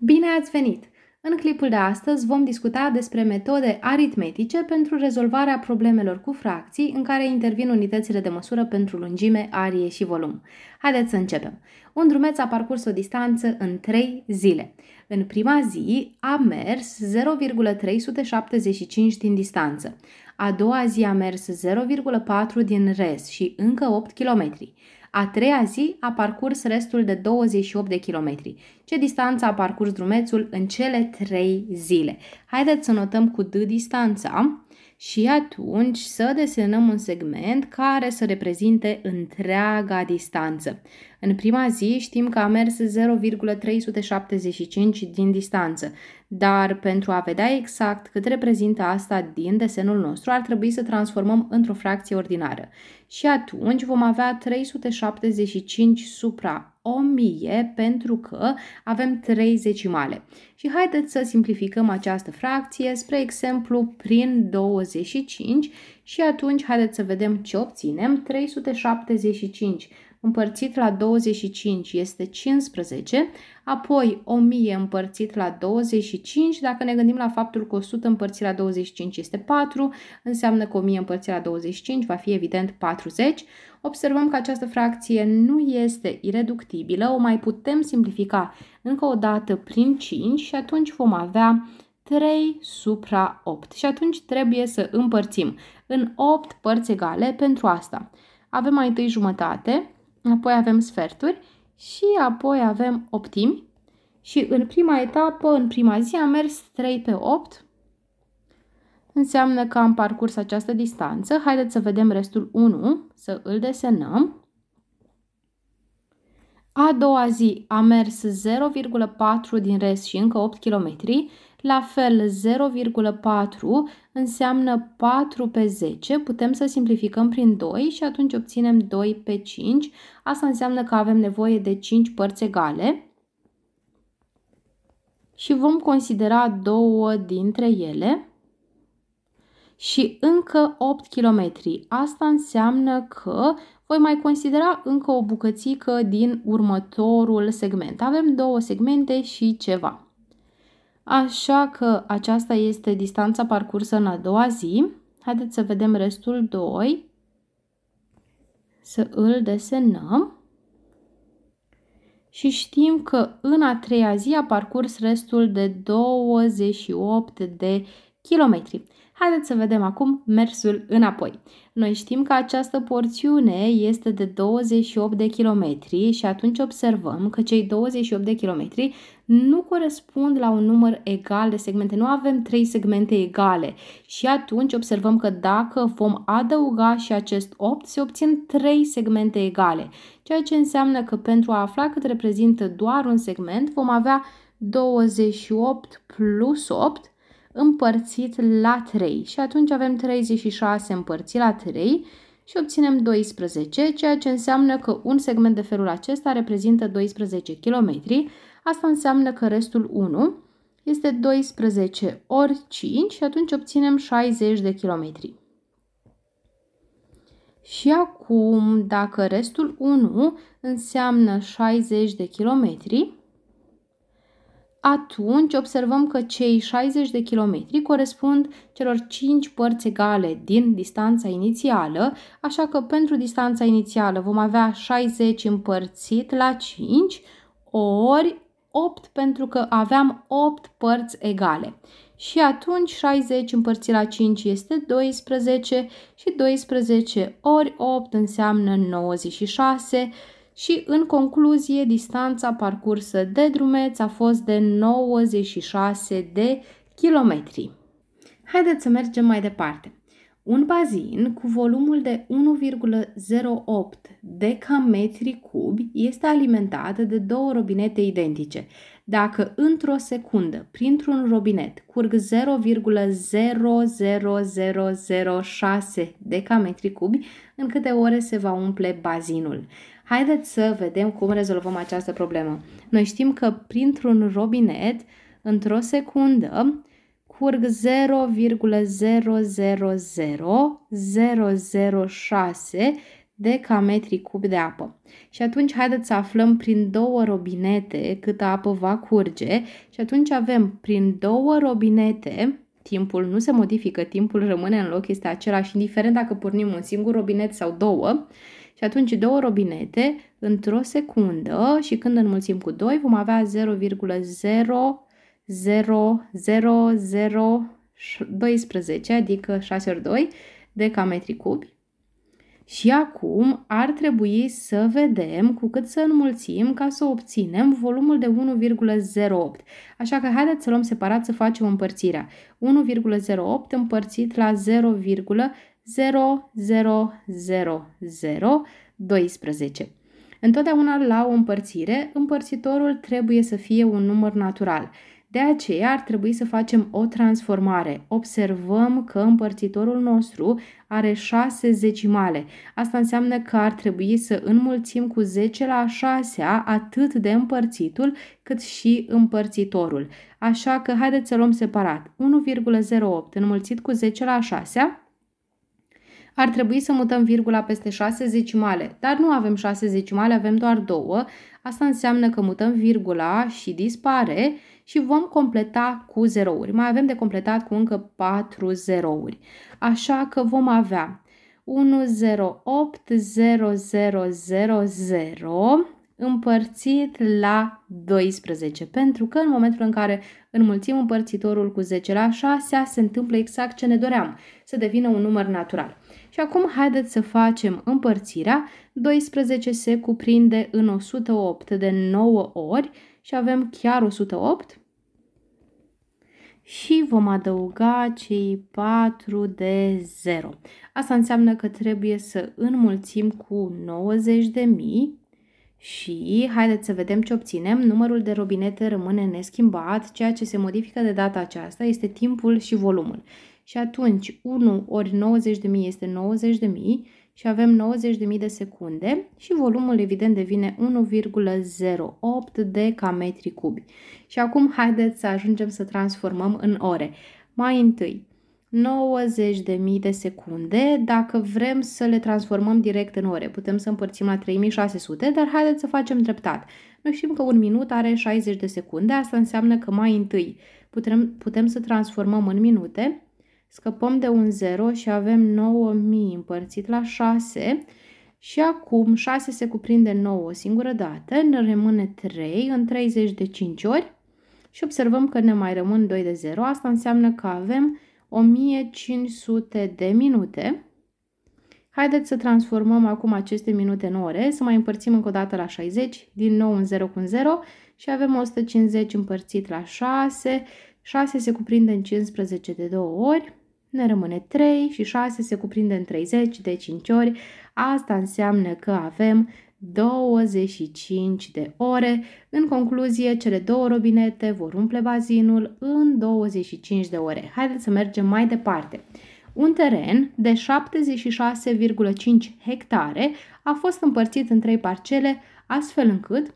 Bine ați venit! În clipul de astăzi vom discuta despre metode aritmetice pentru rezolvarea problemelor cu fracții în care intervin unitățile de măsură pentru lungime, arie și volum. Haideți să începem! Un drumeț a parcurs o distanță în 3 zile. În prima zi a mers 0,375 din distanță. A doua zi a mers 0,4 din rez și încă 8 km. A treia zi a parcurs restul de 28 de kilometri. Ce distanță a parcurs drumețul în cele 3 zile? Haideți să notăm cu D distanța și atunci să desenăm un segment care să reprezinte întreaga distanță. În prima zi știm că a mers 0,375 din distanță, dar pentru a vedea exact cât reprezintă asta din desenul nostru, ar trebui să transformăm într-o fracție ordinară. Și atunci vom avea 375 supra 1000 pentru că avem 3 zecimale. Și haideți să simplificăm această fracție, spre exemplu, prin 25 și atunci haideți să vedem ce obținem. 375 împărțit la 25 este 15, apoi 1000 împărțit la 25, dacă ne gândim la faptul că 100 împărțit la 25 este 4, înseamnă că 1000 împărțit la 25 va fi evident 40. Observăm că această fracție nu este ireductibilă, o mai putem simplifica încă o dată prin 5 și atunci vom avea 3 supra 8 și atunci trebuie să împărțim în 8 părți egale pentru asta. Avem mai întâi jumătate, apoi avem sferturi și apoi avem optimi. Și în prima etapă, în prima zi, am mers 3 pe 8. Înseamnă că am parcurs această distanță. Haideți să vedem restul 1, să îl desenăm. A doua zi am mers 0,4 din rest și încă 8 km la fel, 0,4 înseamnă 4 pe 10, putem să simplificăm prin 2 și atunci obținem 2 pe 5. Asta înseamnă că avem nevoie de 5 părți egale și vom considera două dintre ele și încă 8 km. Asta înseamnă că voi mai considera încă o bucățică din următorul segment. Avem două segmente și ceva. Așa că aceasta este distanța parcursă în a doua zi. Haideți să vedem restul 2. Să îl desenăm. Și știm că în a treia zi a parcurs restul de 28 de kilometri. Haideți să vedem acum mersul înapoi. Noi știm că această porțiune este de 28 de kilometri și atunci observăm că cei 28 de kilometri nu corespund la un număr egal de segmente. Nu avem trei segmente egale și atunci observăm că dacă vom adăuga și acest 8, se obțin trei segmente egale, ceea ce înseamnă că pentru a afla cât reprezintă doar un segment, vom avea 28 plus 8 împărțit la 3 și atunci avem 36 împărțit la 3 și obținem 12, ceea ce înseamnă că un segment de felul acesta reprezintă 12 km. Asta înseamnă că restul 1 este 12 ori 5 și atunci obținem 60 de kilometri. Și acum, dacă restul 1 înseamnă 60 de kilometri, atunci observăm că cei 60 de kilometri corespund celor 5 părți egale din distanța inițială, așa că pentru distanța inițială vom avea 60 împărțit la 5 ori 8 pentru că aveam 8 părți egale. Și atunci 60 împărțit la 5 este 12 și 12 ori 8 înseamnă 96 și în concluzie distanța parcursă de drumeț a fost de 96 de kilometri. Haideți să mergem mai departe. Un bazin cu volumul de 1,08 decametri cubi este alimentat de două robinete identice. Dacă într-o secundă, printr-un robinet, curg 0,00006 decametri cubi, în câte ore se va umple bazinul? Haideți să vedem cum rezolvăm această problemă. Noi știm că printr-un robinet, într-o secundă, curg 0,000006 decametri cub de apă. Și atunci haideți să aflăm prin două robinete câtă apă va curge și atunci avem prin două robinete timpul nu se modifică, timpul rămâne în loc, este același, indiferent dacă pornim un singur robinet sau două, și atunci două robinete într-o secundă și când înmulțim cu 2 vom avea 0,0000012, adică 6 ori 2 decametri cubi. Și acum ar trebui să vedem cu cât să înmulțim ca să obținem volumul de 1,08. Așa că haideți să luăm separat să facem împărțirea. 1,08 împărțit la 12. Întotdeauna la o împărțire, împărțitorul trebuie să fie un număr natural. De aceea ar trebui să facem o transformare. Observăm că împărțitorul nostru are 6 zecimale. Asta înseamnă că ar trebui să înmulțim cu 10 la 6 atât de împărțitul cât și împărțitorul. Așa că haideți să luăm separat. 1,08 înmulțit cu 10 la 6 ar trebui să mutăm virgula peste 6 zecimale, dar nu avem 6 zecimale, avem doar două. Asta înseamnă că mutăm virgula și dispare și vom completa cu zerouri. Mai avem de completat cu încă 4 zerouri. Așa că vom avea 108 împărțit la 12, pentru că în momentul în care înmulțim împărțitorul cu 10 la 6, se întâmplă exact ce ne doream, să devină un număr natural. Și acum haideți să facem împărțirea. 12 se cuprinde în 108 de 9 ori și avem chiar 108. Și vom adăuga cei 4 de 0. Asta înseamnă că trebuie să înmulțim cu 90.000 și haideți să vedem ce obținem. Numărul de robinete rămâne neschimbat, ceea ce se modifică de data aceasta este timpul și volumul. Și atunci 1 ori 90.000 este 90.000 și avem 90.000 de secunde și volumul evident devine 1,08 de ca metri cubi. Și acum haideți să ajungem să transformăm în ore. Mai întâi, 90.000 de secunde, dacă vrem să le transformăm direct în ore. Putem să împărțim la 3600, dar haideți să facem treptat. Noi știm că un minut are 60 de secunde, asta înseamnă că mai întâi putem, putem să transformăm în minute Scăpăm de un 0 și avem 9000 împărțit la 6 și acum 6 se cuprinde 9 o singură dată, ne rămâne 3 în 30 de 5 ori și observăm că ne mai rămân 2 de 0. Asta înseamnă că avem 1500 de minute. Haideți să transformăm acum aceste minute în ore, să mai împărțim încă o dată la 60, din nou un 0 cu 0 și avem 150 împărțit la 6, 6 se cuprinde în 15 de 2 ori, ne rămâne 3 și 6 se cuprinde în 30 de 5 ori. Asta înseamnă că avem 25 de ore. În concluzie, cele două robinete vor umple bazinul în 25 de ore. Haideți să mergem mai departe. Un teren de 76,5 hectare a fost împărțit în trei parcele, astfel încât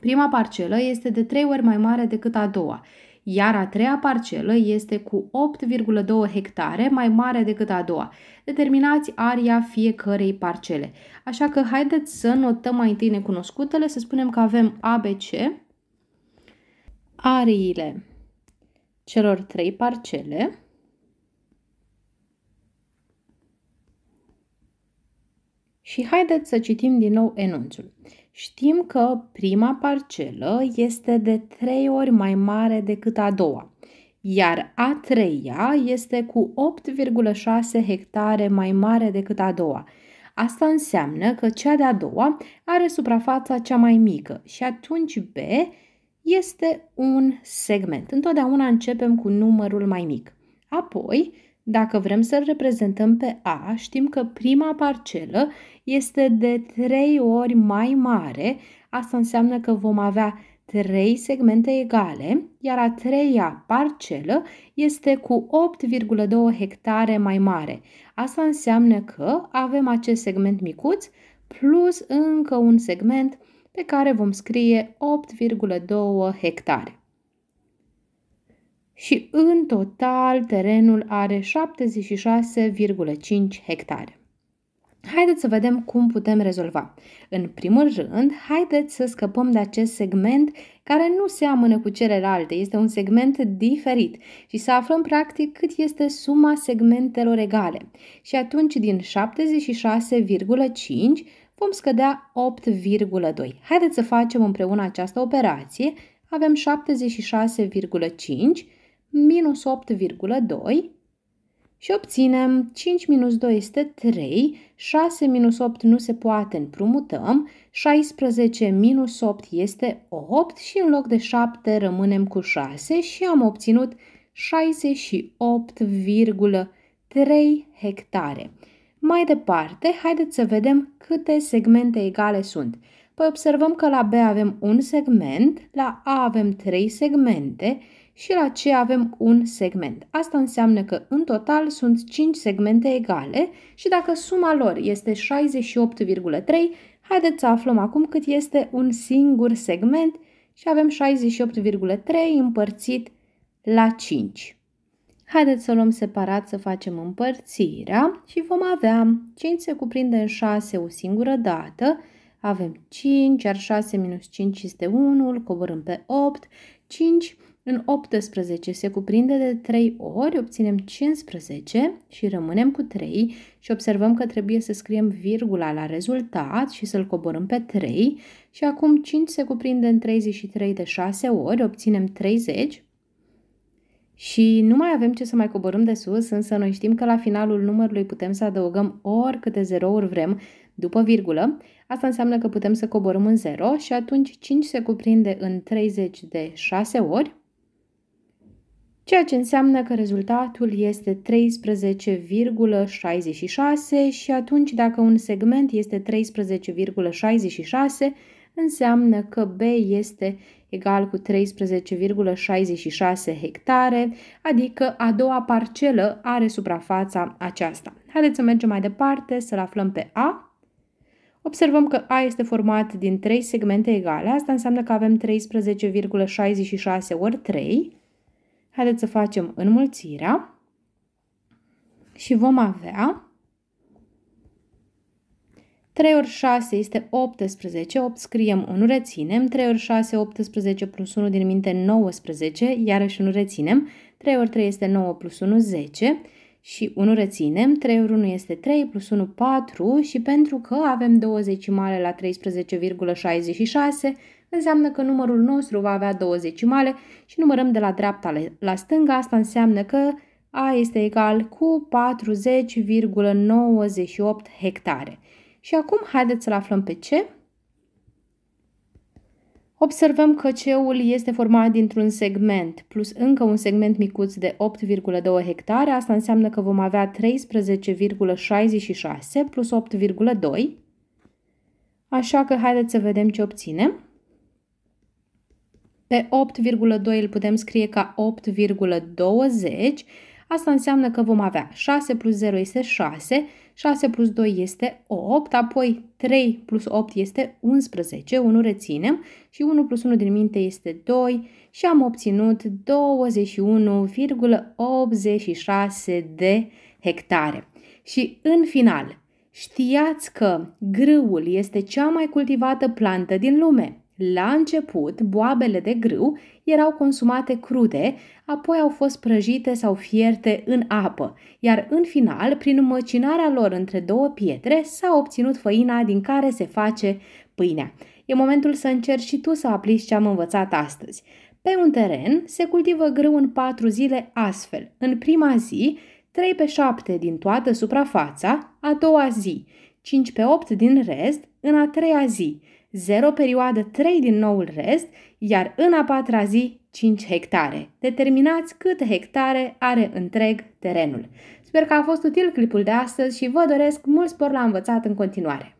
prima parcelă este de 3 ori mai mare decât a doua iar a treia parcelă este cu 8,2 hectare mai mare decât a doua. Determinați aria fiecărei parcele. Așa că haideți să notăm mai întâi necunoscutele, să spunem că avem ABC, ariile celor trei parcele, și haideți să citim din nou enunțul. Știm că prima parcelă este de trei ori mai mare decât a doua, iar a treia este cu 8,6 hectare mai mare decât a doua. Asta înseamnă că cea de-a doua are suprafața cea mai mică și atunci B este un segment. Întotdeauna începem cu numărul mai mic. Apoi, dacă vrem să-l reprezentăm pe A, știm că prima parcelă este de 3 ori mai mare, asta înseamnă că vom avea 3 segmente egale, iar a treia parcelă este cu 8,2 hectare mai mare. Asta înseamnă că avem acest segment micuț plus încă un segment pe care vom scrie 8,2 hectare. Și în total terenul are 76,5 hectare. Haideți să vedem cum putem rezolva. În primul rând, haideți să scăpăm de acest segment care nu seamănă cu celelalte, este un segment diferit și să aflăm practic cât este suma segmentelor egale. Și atunci din 76,5 vom scădea 8,2. Haideți să facem împreună această operație. Avem 76,5 minus 8,2 și obținem 5 minus 2 este 3, 6 minus 8 nu se poate împrumutăm, 16 minus 8 este 8 și în loc de 7 rămânem cu 6 și am obținut 68,3 hectare. Mai departe, haideți să vedem câte segmente egale sunt. Păi observăm că la B avem un segment, la A avem 3 segmente, și la C avem un segment. Asta înseamnă că în total sunt 5 segmente egale și dacă suma lor este 68,3, haideți să aflăm acum cât este un singur segment și avem 68,3 împărțit la 5. Haideți să luăm separat să facem împărțirea și vom avea 5 se cuprinde în 6 o singură dată, avem 5, iar 6 minus 5 este 1, îl coborâm pe 8, 5 în 18 se cuprinde de 3 ori, obținem 15 și rămânem cu 3 și observăm că trebuie să scriem virgula la rezultat și să-l coborâm pe 3 și acum 5 se cuprinde în 33 de 6 ori, obținem 30 și nu mai avem ce să mai coborâm de sus, însă noi știm că la finalul numărului putem să adăugăm oricâte zerouri vrem după virgulă. Asta înseamnă că putem să coborâm în 0 și atunci 5 se cuprinde în 30 de 6 ori, ceea ce înseamnă că rezultatul este 13,66 și atunci dacă un segment este 13,66, înseamnă că B este egal cu 13,66 hectare, adică a doua parcelă are suprafața aceasta. Haideți să mergem mai departe, să-l aflăm pe A. Observăm că A este format din 3 segmente egale, asta înseamnă că avem 13,66 ori 3, Haideți să facem înmulțirea și vom avea 3 ori 6 este 18, 8 scriem, 1 reținem, 3 ori 6, 18 plus 1 din minte 19, iarăși 1 reținem, 3 ori 3 este 9 plus 1, 10, și 1 reținem, 3 ori 1 este 3, plus 1, 4 și pentru că avem 20 male la 13,66 înseamnă că numărul nostru va avea 20 male și numărăm de la dreapta la stânga, asta înseamnă că A este egal cu 40,98 hectare. Și acum haideți să-l aflăm pe C. Observăm că ceul este format dintr-un segment plus încă un segment micuț de 8,2 hectare, asta înseamnă că vom avea 13,66 plus 8,2, așa că haideți să vedem ce obținem. Pe 8,2 îl putem scrie ca 8,20, Asta înseamnă că vom avea 6 plus 0 este 6, 6 plus 2 este 8, apoi 3 plus 8 este 11, 1 reținem și 1 plus 1 din minte este 2 și am obținut 21,86 de hectare. Și în final, știați că grâul este cea mai cultivată plantă din lume. La început, boabele de grâu erau consumate crude, apoi au fost prăjite sau fierte în apă, iar în final, prin măcinarea lor între două pietre, s-a obținut făina din care se face pâinea. E momentul să încerci și tu să aplici ce am învățat astăzi. Pe un teren se cultivă grâu în patru zile astfel. În prima zi, 3 pe 7 din toată suprafața, a doua zi, 5 pe 8 din rest, în a treia zi, 0 perioadă 3 din noul rest, iar în a patra zi 5 hectare. Determinați câte hectare are întreg terenul. Sper că a fost util clipul de astăzi și vă doresc mult spor la învățat în continuare.